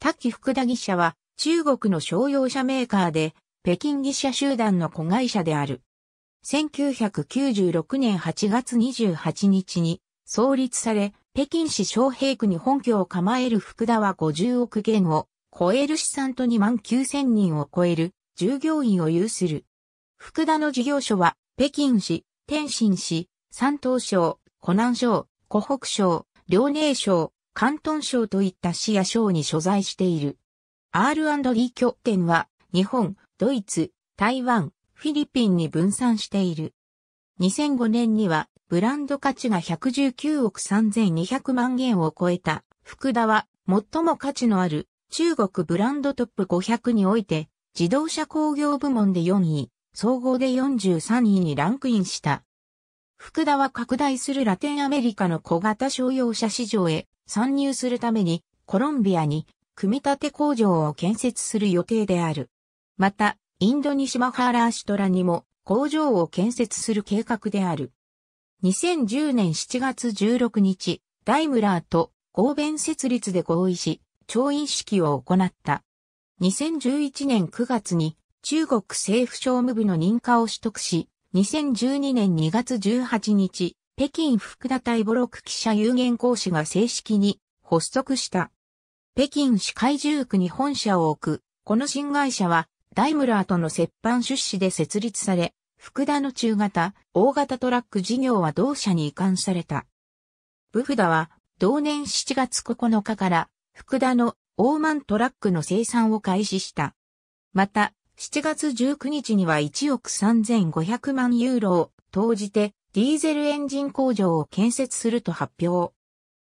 北木福田技社は中国の商用車メーカーで北京技社集団の子会社である。1996年8月28日に創立され、北京市昌平区に本拠を構える福田は50億元を超える資産と2万9000人を超える従業員を有する。福田の事業所は北京市、天津市、山東省、湖南省、湖北省、遼寧省、関東省といった市や省に所在している。R&D 拠点は日本、ドイツ、台湾、フィリピンに分散している。2005年にはブランド価値が119億3200万円を超えた福田は最も価値のある中国ブランドトップ500において自動車工業部門で4位、総合で43位にランクインした。福田は拡大するラテンアメリカの小型商用車市場へ参入するためにコロンビアに組み立て工場を建設する予定である。また、インドニシマハーラーシュトラにも工場を建設する計画である。2010年7月16日、ダイムラーと合弁設立で合意し、調印式を行った。2011年9月に中国政府商務部の認可を取得し、2012年2月18日、北京福田対ボロク記者有限講師が正式に発足した。北京市海中区に本社を置く、この新会社は、ダイムラーとの折半出資で設立され、福田の中型、大型トラック事業は同社に移管された。ブフダは、同年7月9日から、福田のオーマントラックの生産を開始した。また、7月19日には1億3500万ユーロを投じて、ディーゼルエンジン工場を建設すると発表。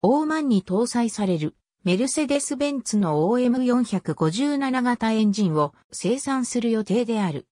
オーマンに搭載されるメルセデス・ベンツの OM457 型エンジンを生産する予定である。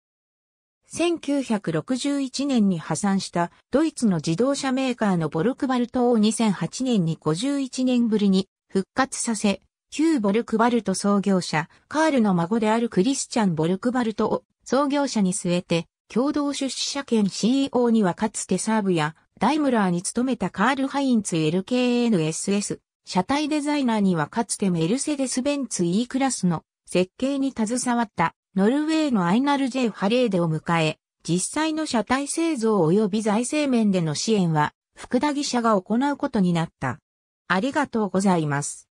1961年に破産したドイツの自動車メーカーのボルクバルトを2008年に51年ぶりに復活させ、旧ボルクバルト創業者、カールの孫であるクリスチャン・ボルクバルトを創業者に据えて共同出資者兼 CEO にはかつてサーブやダイムラーに勤めたカール・ハインツ LKNSS、車体デザイナーにはかつてメルセデス・ベンツ E クラスの設計に携わったノルウェーのアイナル・ジェ・ハレーデを迎え、実際の車体製造及び財政面での支援は、福田義社が行うことになった。ありがとうございます。